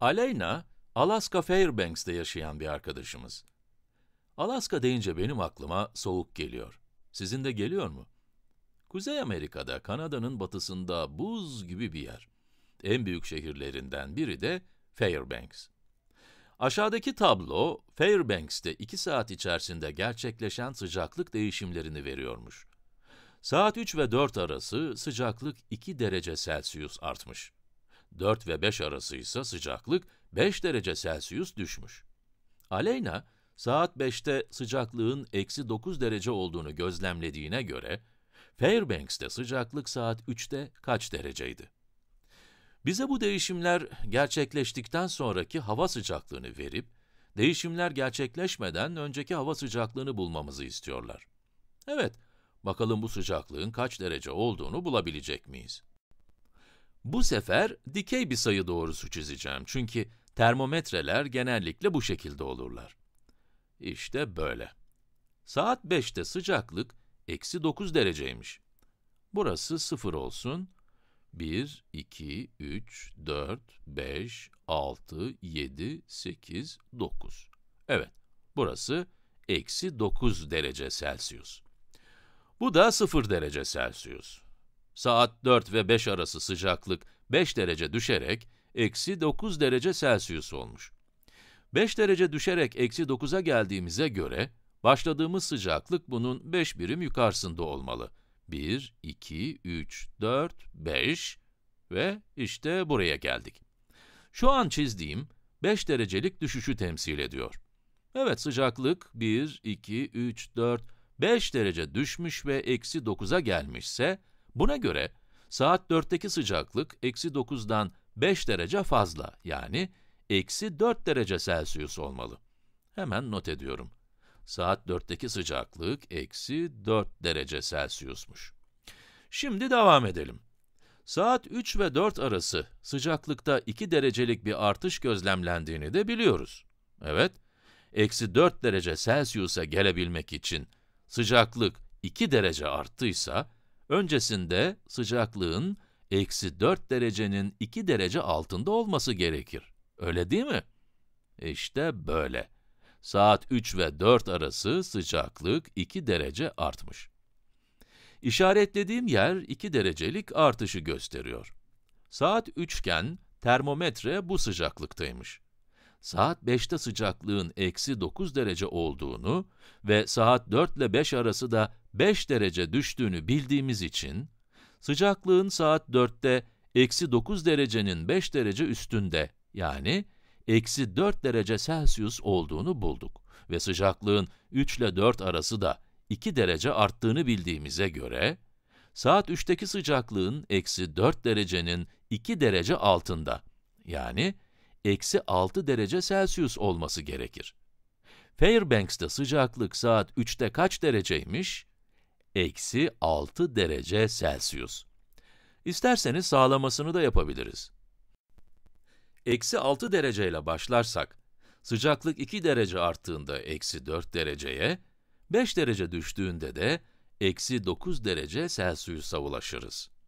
Aleyna, Alaska Fairbanks'te yaşayan bir arkadaşımız. Alaska deyince benim aklıma soğuk geliyor. Sizin de geliyor mu? Kuzey Amerika'da, Kanada'nın batısında buz gibi bir yer. En büyük şehirlerinden biri de Fairbanks. Aşağıdaki tablo, Fairbanks'te 2 saat içerisinde gerçekleşen sıcaklık değişimlerini veriyormuş. Saat 3 ve 4 arası sıcaklık 2 derece Celsius artmış. 4 ve 5 arası ise sıcaklık 5 derece Celsius düşmüş. Aleyna, saat 5'te sıcaklığın eksi 9 derece olduğunu gözlemlediğine göre, Fairbanks'te sıcaklık saat 3'te kaç dereceydi? Bize bu değişimler gerçekleştikten sonraki hava sıcaklığını verip, değişimler gerçekleşmeden önceki hava sıcaklığını bulmamızı istiyorlar. Evet, bakalım bu sıcaklığın kaç derece olduğunu bulabilecek miyiz? Bu sefer dikey bir sayı doğrusu çizeceğim çünkü termometreler genellikle bu şekilde olurlar. İşte böyle. Saat 5'te sıcaklık eksi 9 dereceymiş. Burası 0 olsun. 1, 2, 3, 4, 5, 6, 7, 8, 9. Evet, burası eksi 9 derece Celsius. Bu da 0 derece Celsius. Saat 4 ve 5 arası sıcaklık 5 derece düşerek eksi 9 derece Celsius olmuş. 5 derece düşerek eksi 9'a geldiğimize göre başladığımız sıcaklık bunun 5 birim yukarısında olmalı. 1, 2, 3, 4, 5 ve işte buraya geldik. Şu an çizdiğim 5 derecelik düşüşü temsil ediyor. Evet sıcaklık 1, 2, 3, 4, 5 derece düşmüş ve eksi 9'a gelmişse Buna göre saat 4'teki sıcaklık eksi 9'dan 5 derece fazla yani eksi 4 derece Celsius olmalı. Hemen not ediyorum. Saat 4'teki sıcaklık eksi 4 derece Celsius'muş. Şimdi devam edelim. Saat 3 ve 4 arası sıcaklıkta 2 derecelik bir artış gözlemlendiğini de biliyoruz. Evet, eksi 4 derece Celsius'a gelebilmek için sıcaklık 2 derece arttıysa, Öncesinde sıcaklığın eksi 4 derecenin 2 derece altında olması gerekir. Öyle değil mi? İşte böyle. Saat 3 ve 4 arası sıcaklık 2 derece artmış. İşaretlediğim yer 2 derecelik artışı gösteriyor. Saat 3 iken termometre bu sıcaklıktaymış. Saat 5'te sıcaklığın eksi 9 derece olduğunu ve saat 4 ile 5 arası da 5 derece düştüğünü bildiğimiz için, sıcaklığın saat 4'te eksi 9 derecenin 5 derece üstünde, yani eksi 4 derece Celsius olduğunu bulduk ve sıcaklığın 3 ile 4 arası da 2 derece arttığını bildiğimize göre, saat 3'teki sıcaklığın eksi 4 derecenin 2 derece altında, yani eksi 6 derece Celsius olması gerekir. Fairbanks'te sıcaklık saat 3'te kaç dereceymiş? eksi 6 derece Celsius. İsterseniz sağlamasını da yapabiliriz. Eksi 6 dereceyle başlarsak, sıcaklık 2 derece arttığında eksi 4 dereceye, 5 derece düştüğünde de eksi 9 derece Celsius'a ulaşırız.